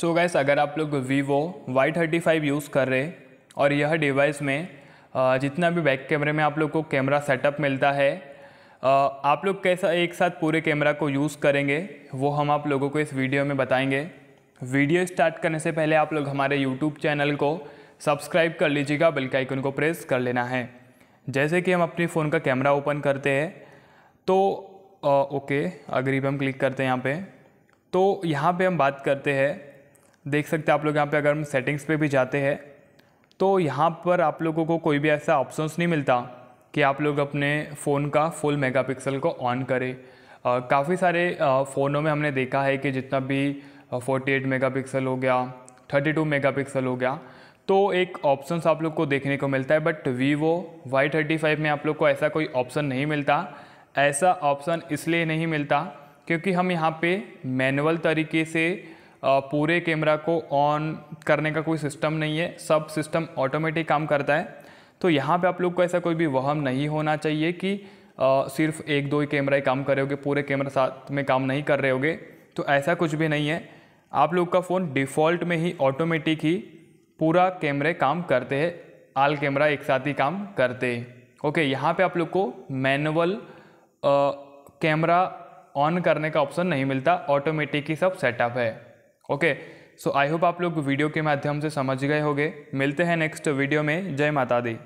सो so gas अगर आप लोग Vivo Y thirty five use कर रहे और यह डिवाइस में जितना भी बैक कैमरे में आप लोग को कैमरा सेटअप मिलता है आप लोग कैसा एक साथ पूरे कैमरा को यूज़ करेंगे वो हम आप लोगों को इस वीडियो में बताएंगे वीडियो स्टार्ट करने से पहले आप लोग हमारे यूट्यूब चैनल को सब्सक्राइब कर लीजिएगा बेल का आइकन को प्रेस कर लेना है जैसे कि हम अपने फ़ोन का कैमरा ओपन करते हैं तो आ, ओके अगर हम क्लिक करते हैं यहाँ पे तो यहाँ पे हम बात करते हैं देख सकते हैं आप लोग यहाँ पे अगर हम सेटिंग्स पे भी जाते हैं तो यहाँ पर आप लोगों को कोई भी ऐसा ऑप्शंस नहीं मिलता कि आप लोग अपने फ़ोन का फुल मेगापिक्सल को ऑन करें काफ़ी सारे फ़ोनों में हमने देखा है कि जितना भी 48 मेगापिक्सल हो गया 32 मेगापिक्सल हो गया तो एक ऑप्शन आप लोग को देखने को मिलता है but Vivo Y thirty five में आप लोग को ऐसा कोई ऑप्शन नहीं मिलता ऐसा ऑप्शन इसलिए नहीं मिलता क्योंकि हम यहाँ पे मैनुअल तरीके से पूरे कैमरा को ऑन करने का कोई सिस्टम नहीं है सब सिस्टम ऑटोमेटिक काम करता है तो यहाँ पे आप लोग को ऐसा कोई भी वहम नहीं होना चाहिए कि सिर्फ एक दो ही कैमरा ही काम कर रहे होगे पूरे कैमरा साथ में काम नहीं कर रहे होगे तो ऐसा कुछ भी नहीं है आप लोग का फ़ोन डिफ़ॉल्ट में ही ऑटोमेटिक ही पूरा कैमरे काम करते हैं आल कैमरा एक साथ ही काम करते हैं ओके यहाँ पे आप लोग को मैनुअल कैमरा ऑन करने का ऑप्शन नहीं मिलता ऑटोमेटिक ही सब सेटअप है ओके सो आई होप आप लोग वीडियो के माध्यम से समझ गए होंगे मिलते हैं नेक्स्ट वीडियो में जय माता दी